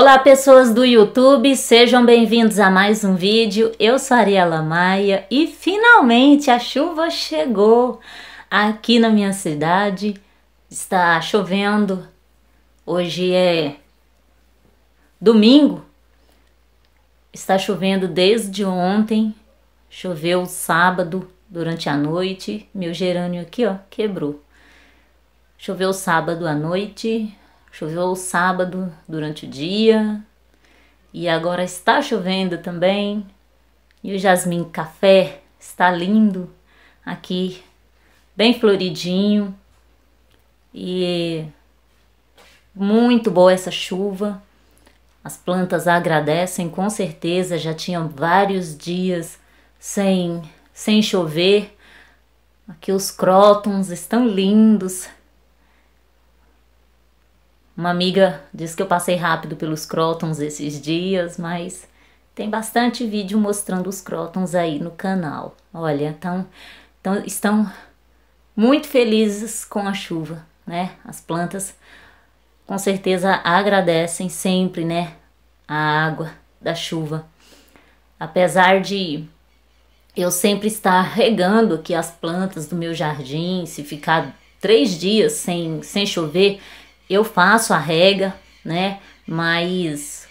Olá pessoas do YouTube, sejam bem-vindos a mais um vídeo. Eu sou Ariela Maia e finalmente a chuva chegou aqui na minha cidade. Está chovendo. Hoje é domingo. Está chovendo desde ontem. Choveu sábado durante a noite. Meu gerânio aqui, ó, quebrou. Choveu sábado à noite, Choveu sábado durante o dia e agora está chovendo também. E o jasmim café está lindo aqui, bem floridinho. E muito boa essa chuva. As plantas agradecem, com certeza já tinham vários dias sem sem chover. Aqui os crótons estão lindos, uma amiga disse que eu passei rápido pelos crotons esses dias, mas tem bastante vídeo mostrando os crotons aí no canal. Olha, tão, tão, estão muito felizes com a chuva, né? As plantas com certeza agradecem sempre, né? A água da chuva. Apesar de eu sempre estar regando aqui as plantas do meu jardim, se ficar três dias sem, sem chover, eu faço a rega, né? Mas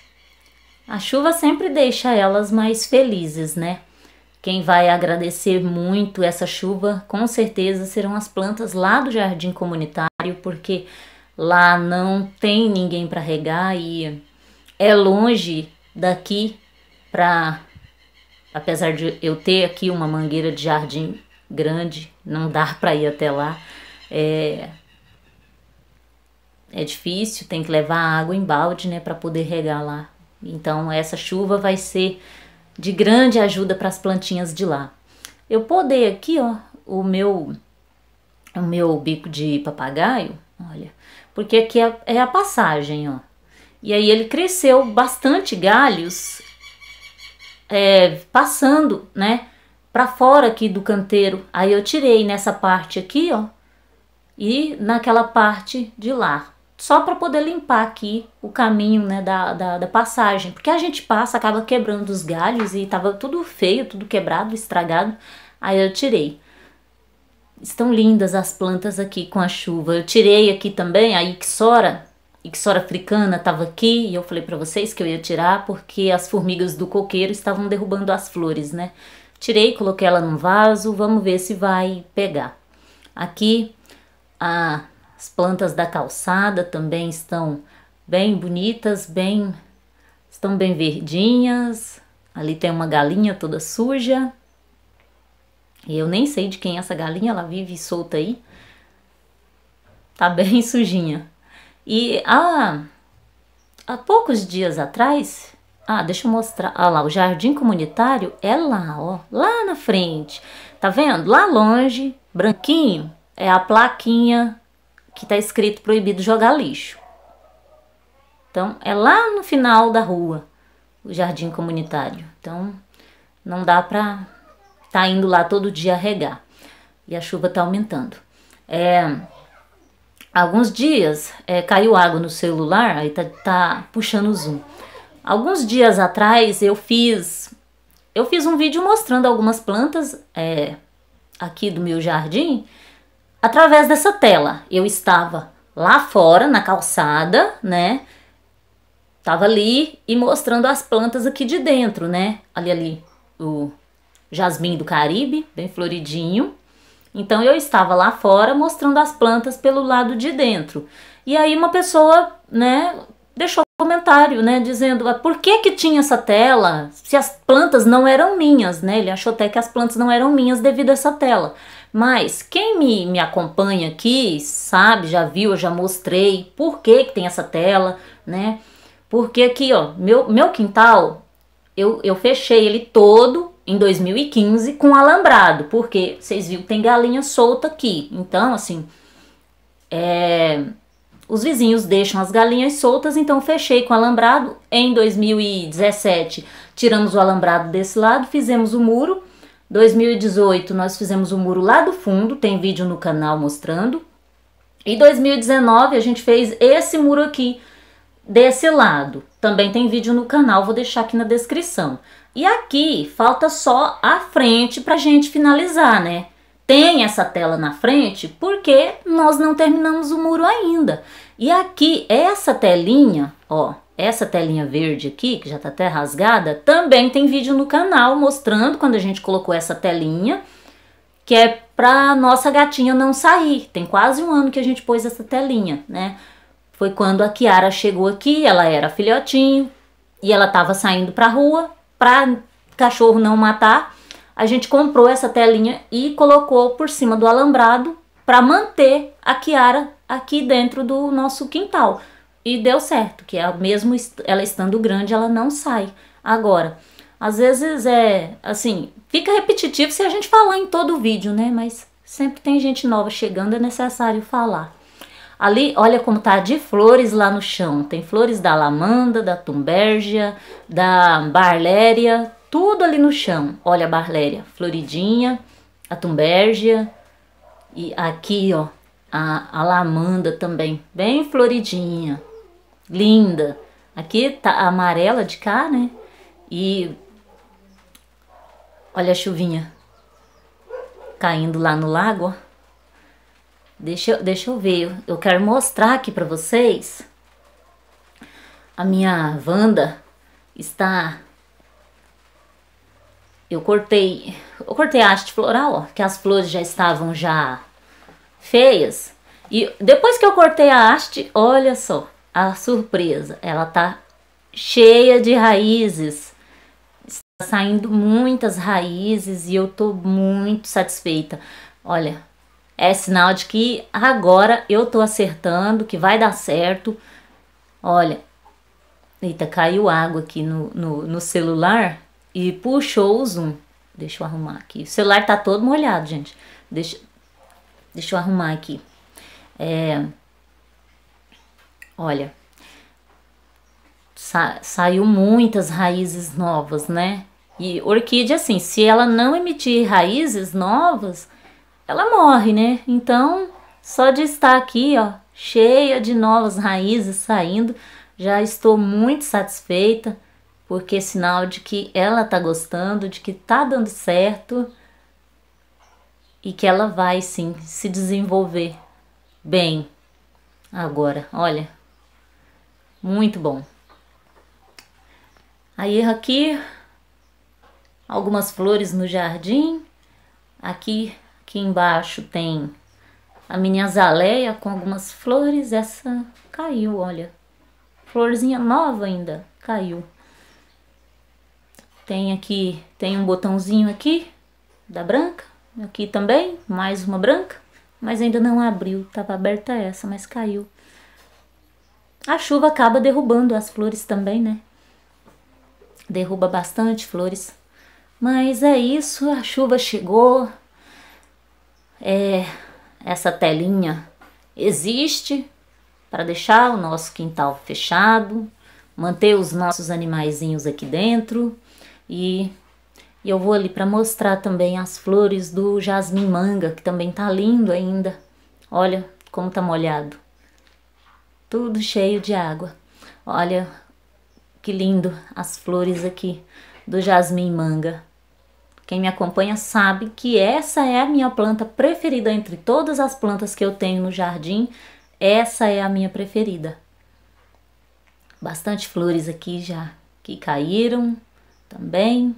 a chuva sempre deixa elas mais felizes, né? Quem vai agradecer muito essa chuva, com certeza serão as plantas lá do jardim comunitário, porque lá não tem ninguém para regar e é longe daqui para apesar de eu ter aqui uma mangueira de jardim grande, não dá para ir até lá. É, é difícil, tem que levar água em balde, né, para poder regar lá. Então essa chuva vai ser de grande ajuda para as plantinhas de lá. Eu podei aqui, ó, o meu o meu bico de papagaio, olha, porque aqui é, é a passagem, ó. E aí ele cresceu bastante galhos é, passando, né, para fora aqui do canteiro. Aí eu tirei nessa parte aqui, ó, e naquela parte de lá só para poder limpar aqui o caminho né, da, da, da, passagem. Porque a gente passa, acaba quebrando os galhos e tava tudo feio, tudo quebrado, estragado. Aí eu tirei. Estão lindas as plantas aqui com a chuva. Eu tirei aqui também a Ixora. Ixora africana estava aqui e eu falei para vocês que eu ia tirar porque as formigas do coqueiro estavam derrubando as flores, né? Tirei, coloquei ela num vaso, vamos ver se vai pegar. Aqui a as plantas da calçada também estão bem bonitas, bem estão bem verdinhas. Ali tem uma galinha toda suja. E eu nem sei de quem é essa galinha, ela vive solta aí. Tá bem sujinha. E há, há poucos dias atrás, ah, deixa eu mostrar. Olha ah lá, o jardim comunitário é lá, ó. Lá na frente. Tá vendo? Lá longe, branquinho, é a plaquinha que está escrito proibido jogar lixo. Então, é lá no final da rua, o jardim comunitário. Então, não dá para estar tá indo lá todo dia regar. E a chuva está aumentando. É, alguns dias é, caiu água no celular, aí tá, tá puxando o zoom. Alguns dias atrás eu fiz eu fiz um vídeo mostrando algumas plantas é, aqui do meu jardim através dessa tela. Eu estava lá fora, na calçada, né? Tava ali e mostrando as plantas aqui de dentro, né? Ali, ali, o jasmim do Caribe, bem floridinho. Então eu estava lá fora mostrando as plantas pelo lado de dentro. E aí uma pessoa, né, deixou um comentário, né, dizendo: ah, "Por que que tinha essa tela? Se as plantas não eram minhas, né? Ele achou até que as plantas não eram minhas devido a essa tela". Mas quem me, me acompanha aqui sabe, já viu, eu já mostrei por que, que tem essa tela, né? Porque aqui, ó, meu, meu quintal, eu, eu fechei ele todo em 2015 com alambrado, porque vocês viram que tem galinha solta aqui. Então, assim, é, os vizinhos deixam as galinhas soltas, então fechei com alambrado. Em 2017, tiramos o alambrado desse lado, fizemos o muro 2018 nós fizemos o um muro lá do fundo, tem vídeo no canal mostrando. E 2019 a gente fez esse muro aqui desse lado. Também tem vídeo no canal, vou deixar aqui na descrição. E aqui falta só a frente para a gente finalizar, né? Tem essa tela na frente porque nós não terminamos o muro ainda. E aqui essa telinha, ó, essa telinha verde aqui, que já está até rasgada, também tem vídeo no canal mostrando quando a gente colocou essa telinha, que é para nossa gatinha não sair. Tem quase um ano que a gente pôs essa telinha, né? Foi quando a Kiara chegou aqui, ela era filhotinho e ela estava saindo para rua para cachorro não matar. A gente comprou essa telinha e colocou por cima do alambrado para manter a Kiara aqui dentro do nosso quintal. E deu certo, que é mesmo ela estando grande, ela não sai. Agora, às vezes é assim, fica repetitivo se a gente falar em todo o vídeo, né? Mas sempre tem gente nova chegando, é necessário falar. Ali, olha como tá de flores lá no chão. Tem flores da lamanda, da tumbergia, da barléria, tudo ali no chão. Olha a barléria, floridinha, a tumbergia e aqui, ó, a, a lamanda também, bem floridinha linda. Aqui tá amarela de cá, né? E olha a chuvinha caindo lá no lago. Deixa, eu, deixa eu ver, eu quero mostrar aqui para vocês. A minha vanda está... Eu cortei, eu cortei a haste floral, ó, que as flores já estavam já feias. E depois que eu cortei a haste, olha só, a surpresa. Ela tá cheia de raízes, está saindo muitas raízes e eu tô muito satisfeita. Olha, é sinal de que agora eu tô acertando, que vai dar certo. Olha, eita, caiu água aqui no, no, no celular e puxou o zoom. Deixa eu arrumar aqui. O celular tá todo molhado, gente. Deixa, deixa eu arrumar aqui. É, Olha, sa saiu muitas raízes novas, né? E orquídea, assim, se ela não emitir raízes novas, ela morre, né? Então, só de estar aqui, ó, cheia de novas raízes saindo, já estou muito satisfeita, porque é sinal de que ela tá gostando, de que tá dando certo e que ela vai sim se desenvolver bem. Agora, olha, muito bom. Aí aqui algumas flores no jardim. Aqui, aqui embaixo tem a minha azaleia com algumas flores. Essa caiu, olha. Florzinha nova ainda, caiu. Tem aqui, tem um botãozinho aqui da branca. Aqui também, mais uma branca. Mas ainda não abriu, tava aberta essa, mas caiu. A chuva acaba derrubando as flores também, né? Derruba bastante flores. Mas é isso, a chuva chegou. É, essa telinha existe para deixar o nosso quintal fechado, manter os nossos animaizinhos aqui dentro e eu vou ali para mostrar também as flores do jasmim manga, que também tá lindo ainda. Olha como tá molhado tudo cheio de água. Olha que lindo as flores aqui do jasmim manga. Quem me acompanha sabe que essa é a minha planta preferida entre todas as plantas que eu tenho no jardim. Essa é a minha preferida. Bastante flores aqui já que caíram também,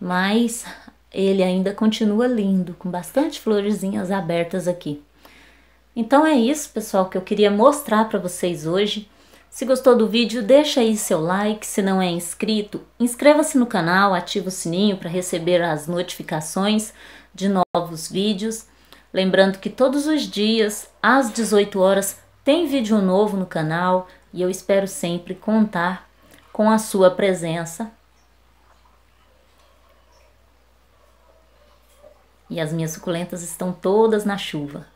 mas ele ainda continua lindo, com bastante florezinhas abertas aqui. Então é isso, pessoal, que eu queria mostrar para vocês hoje. Se gostou do vídeo, deixa aí seu like. Se não é inscrito, inscreva-se no canal, ative o sininho para receber as notificações de novos vídeos. Lembrando que todos os dias, às 18 horas, tem vídeo novo no canal e eu espero sempre contar com a sua presença. E as minhas suculentas estão todas na chuva.